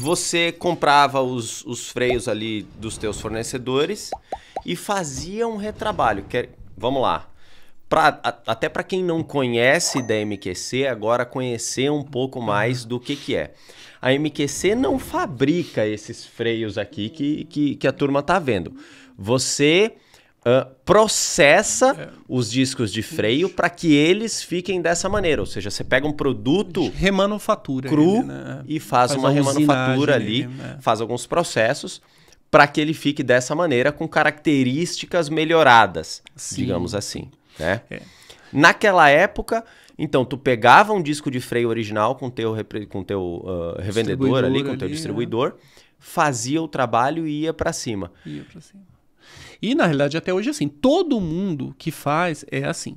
você comprava os, os freios ali dos teus fornecedores e fazia um retrabalho. Quer, é, vamos lá. Pra, a, até para quem não conhece da MQC, agora conhecer um pouco mais do que, que é. A MQC não fabrica esses freios aqui que, que, que a turma tá vendo. Você uh, processa é. os discos de freio para que eles fiquem dessa maneira. Ou seja, você pega um produto remanufatura cru ele, né? É. e faz, faz uma remanufatura ali, né? faz alguns processos para que ele fique dessa maneira com características melhoradas, Sim. digamos assim. Né? É. Naquela época, então, tu pegava um disco de freio original com teu, com teu uh, revendedor ali, com teu ali, né? distribuidor, fazia o trabalho e ia para cima. Ia para cima. E na realidade até hoje é assim. Todo mundo que faz é assim.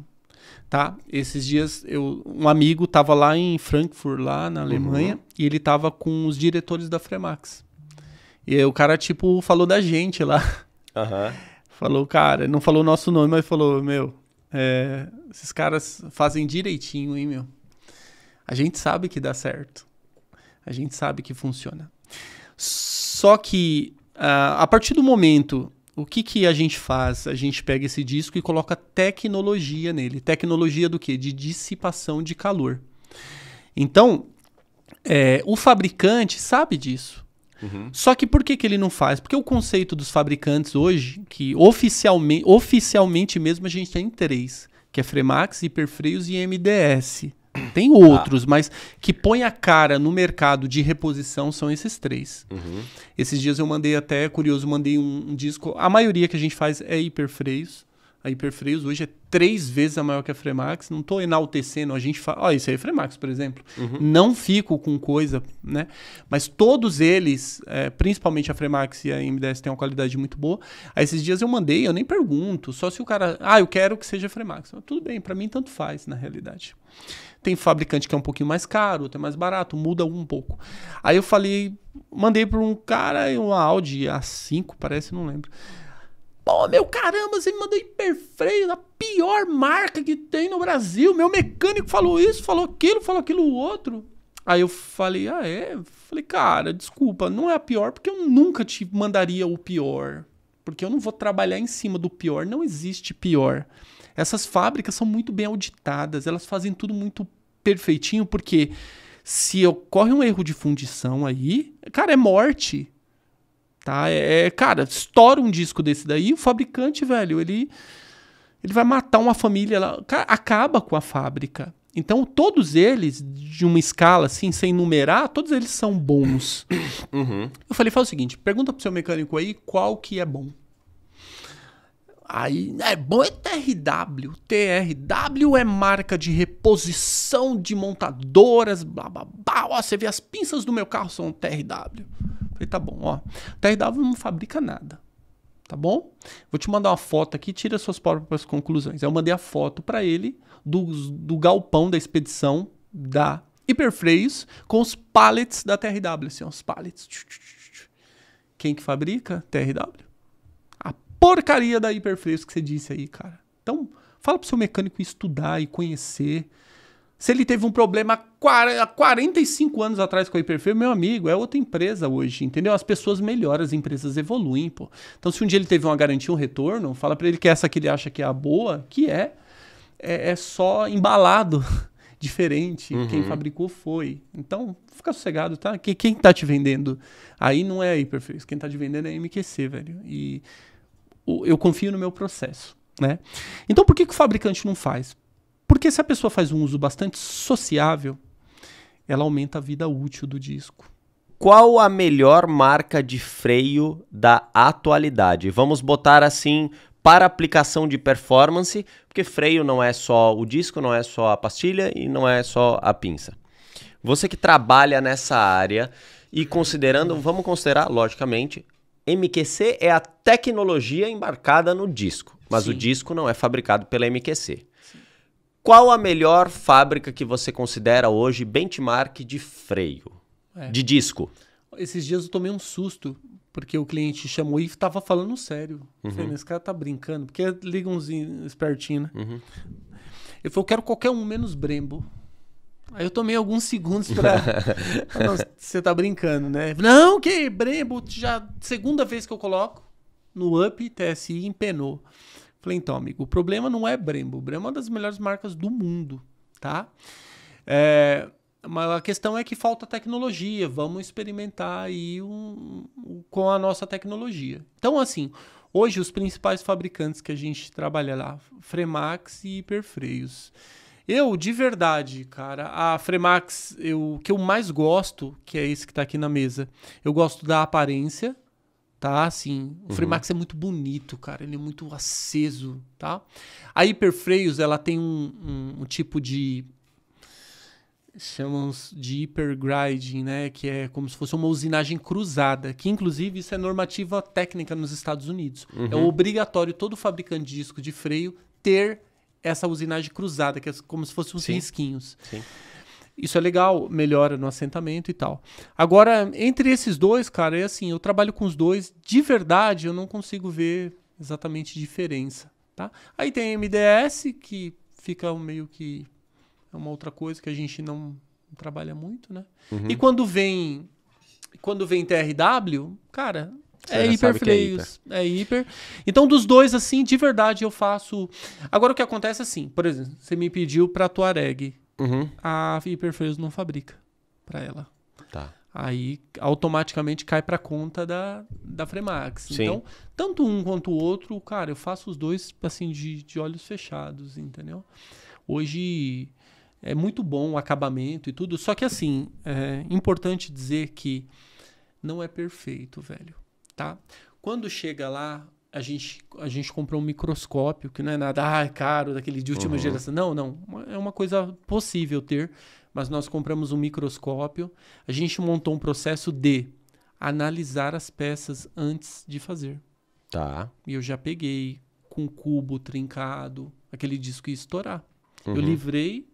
Tá? Esses dias eu, um amigo estava lá em Frankfurt, lá na uhum. Alemanha, uhum. e ele estava com os diretores da Fremax. E aí, o cara, tipo, falou da gente lá. Uhum. Falou, cara, não falou o nosso nome, mas falou, meu, é, esses caras fazem direitinho, hein, meu? A gente sabe que dá certo. A gente sabe que funciona. Só que uh, a partir do momento o que, que a gente faz? A gente pega esse disco e coloca tecnologia nele. Tecnologia do quê? De dissipação de calor. Então, é, o fabricante sabe disso. Uhum. Só que por que, que ele não faz? Porque o conceito dos fabricantes hoje, que oficialmente, oficialmente mesmo a gente tem três, que é Fremax, Hiperfreios e MDS tem tá. outros, ah. mas que põe a cara no mercado de reposição são esses três. Uhum. Esses dias eu mandei até, é curioso, mandei um, um, disco. A maioria que a gente faz é hiperfreios. A Hiperfreios hoje é três vezes a maior que a Fremax. Não estou enaltecendo, a gente fala. Ó, isso aí é Fremax, por exemplo. Uhum. Não fico com coisa, né? Mas todos eles, é, principalmente a Fremax e a MDS, têm uma qualidade muito boa. Aí esses dias eu mandei, eu nem pergunto. Só se o cara. Ah, eu quero que seja Fremax. tudo bem, para mim tanto faz, na realidade. Tem fabricante que é um pouquinho mais caro, outro é mais barato, muda um pouco. Aí eu falei, mandei para um cara, uma Audi A5, parece, não lembro. Pô, meu caramba, você me mandou hiperfreio da pior marca que tem no Brasil. Meu mecânico falou isso, falou aquilo, falou aquilo outro. Aí eu falei, ah é? Falei, cara, desculpa, não é a pior porque eu nunca te mandaria o pior. Porque eu não vou trabalhar em cima do pior, não existe pior. Essas fábricas são muito bem auditadas, elas fazem tudo muito perfeitinho, porque se ocorre um erro de fundição aí, cara, é morte. Tá? É, é, cara, estoura um disco desse daí, o fabricante, velho, ele ele vai matar uma família lá, acaba com a fábrica. Então, todos eles, de uma escala assim, sem numerar, todos eles são bons. Uhum. Eu falei, fala o seguinte, pergunta pro seu mecânico aí qual que é bom. Aí, é bom é TRW. TRW é marca de reposição de montadoras, blá blá blá. Ó, você vê as pinças do meu carro são TRW. Falei, tá bom, ó. TRW não fabrica nada. Tá bom? Vou te mandar uma foto aqui, tira suas próprias conclusões. Aí eu mandei a foto para ele do, do galpão da expedição da Hiperfreios com os pallets da TRW, assim, os pallets. Quem que fabrica? TRW. A porcaria da Hiperfreios que você disse aí, cara. Então, fala pro seu mecânico estudar e conhecer se ele teve um problema há 45 anos atrás com a Hyperfail, meu amigo, é outra empresa hoje, entendeu? As pessoas melhoram, as empresas evoluem, pô. Então, se um dia ele teve uma garantia, um retorno, fala para ele que essa que ele acha que é a boa, que é, é, é só embalado diferente. Uhum. Quem fabricou foi. Então, fica sossegado, tá? Que, quem tá te vendendo aí não é a Hyperfail. Quem tá te vendendo é a MQC, velho. E o, eu confio no meu processo, né? Então, por que, que o fabricante não faz? Porque se a pessoa faz um uso bastante sociável, ela aumenta a vida útil do disco. Qual a melhor marca de freio da atualidade? Vamos botar assim para aplicação de performance, porque freio não é só o disco, não é só a pastilha e não é só a pinça. Você que trabalha nessa área e considerando, vamos considerar, logicamente, MQC é a tecnologia embarcada no disco, mas Sim. o disco não é fabricado pela MQC. Qual a melhor fábrica que você considera hoje benchmark de freio? É. De disco? Esses dias eu tomei um susto, porque o cliente chamou e estava falando sério. Uhum. falei, esse cara tá brincando, porque liga uns espertinho, né? Uhum. Ele falou, eu quero qualquer um menos Brembo. Aí eu tomei alguns segundos para. você tá brincando, né? Não, que Brembo, já segunda vez que eu coloco no Up TSI empenou. Falei, então, amigo, o problema não é Brembo. O Brembo é uma das melhores marcas do mundo, tá? É, mas a questão é que falta tecnologia. Vamos experimentar aí um, um, com a nossa tecnologia. Então, assim, hoje os principais fabricantes que a gente trabalha lá, Fremax e Hiperfreios. Eu, de verdade, cara, a Fremax, eu, o que eu mais gosto, que é esse que está aqui na mesa, eu gosto da aparência, tá? Assim, o uhum. Fremax é muito bonito, cara. Ele é muito aceso, tá? A Hiperfreios, ela tem um, um, um tipo de... Chamamos de hipergrinding, né? Que é como se fosse uma usinagem cruzada. Que, inclusive, isso é normativa técnica nos Estados Unidos. É uhum. É obrigatório todo fabricante de disco de freio ter essa usinagem cruzada, que é como se fossem uns Sim. risquinhos. Sim. Isso é legal, melhora no assentamento e tal. Agora, entre esses dois, cara, é assim, eu trabalho com os dois, de verdade eu não consigo ver exatamente diferença, tá? Aí tem MDS, que fica meio que é uma outra coisa que a gente não trabalha muito, né? Uhum. E quando vem quando vem TRW, cara, é, é hiper freios, é, é hiper. Então dos dois assim, de verdade eu faço. Agora o que acontece assim, por exemplo, você me pediu para Tuareg Uhum. A Hiperfreus não fabrica para ela. Tá. Aí automaticamente cai para conta da, da Fremax. Sim. Então, tanto um quanto o outro, cara, eu faço os dois assim de, de olhos fechados, entendeu? Hoje é muito bom o acabamento e tudo. Só que assim, é importante dizer que não é perfeito, velho, tá? Quando chega lá a gente, a gente comprou um microscópio, que não é nada ah, é caro, daquele de última uhum. geração. Não, não. É uma coisa possível ter, mas nós compramos um microscópio. A gente montou um processo de analisar as peças antes de fazer. Tá. E eu já peguei com cubo trincado, aquele disco ia estourar. Uhum. Eu livrei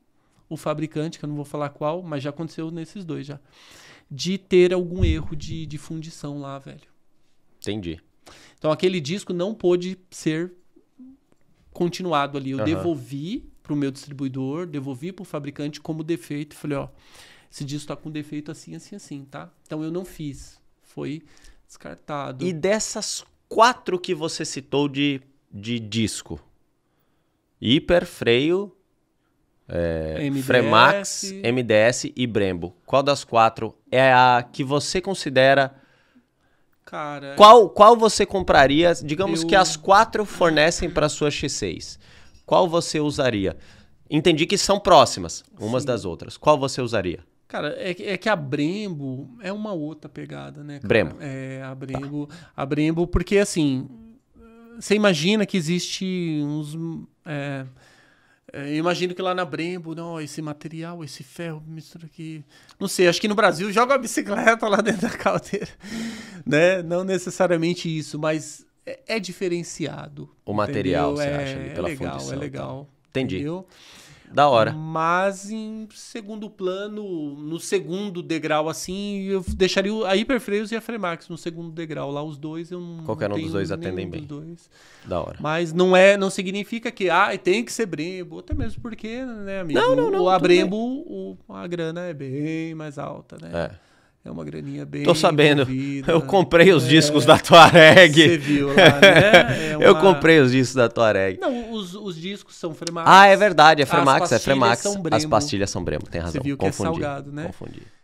o fabricante, que eu não vou falar qual, mas já aconteceu nesses dois já, de ter algum erro de, de fundição lá, velho. Entendi. Então aquele disco não pôde ser continuado ali. Eu uhum. devolvi para o meu distribuidor, devolvi para o fabricante como defeito. Falei, ó, esse disco está com defeito assim, assim, assim, tá? Então eu não fiz. Foi descartado. E dessas quatro que você citou de, de disco: hiper é, MDS. Fremax, MDS e Brembo. Qual das quatro é a que você considera Cara, qual, qual você compraria? Digamos eu... que as quatro fornecem para sua X6. Qual você usaria? Entendi que são próximas umas Sim. das outras. Qual você usaria? Cara, é, é, que a Brembo é uma outra pegada, né? Cara? Brembo. É, a Brembo. Tá. A Brembo, porque assim, você imagina que existe uns. É, é, imagino que lá na Brembo, não, esse material, esse ferro, mistura aqui. Não sei, acho que no Brasil joga a bicicleta lá dentro da caldeira. Né? Não necessariamente isso, mas é, é diferenciado. O material, entendeu? você é, acha, ali, é, pela é legal, fundição. É legal, tá? Entendi. Entendeu? Da hora. Mas em segundo plano, no segundo degrau assim, eu deixaria a Hyperfreios e a Fremax no segundo degrau. Lá os dois eu não Qualquer um dos dois atendem bem. Dois. Da hora. Mas não é, não significa que ah, tem que ser Brembo, até mesmo porque, né, amigo? Não, não, não. O, a Brembo, o, a grana é bem mais alta, né? É. É uma graninha bem. Tô sabendo. Envolvida. Eu comprei os é, discos da Tuareg. Você viu lá, né? É uma... Eu comprei os discos da Tuareg. Não, os, os discos são Fremax. Ah, é verdade, é Fremax, é Fremax. As pastilhas são Brembo, tem razão. Você viu que é Confundi. é salgado, né? Confundi.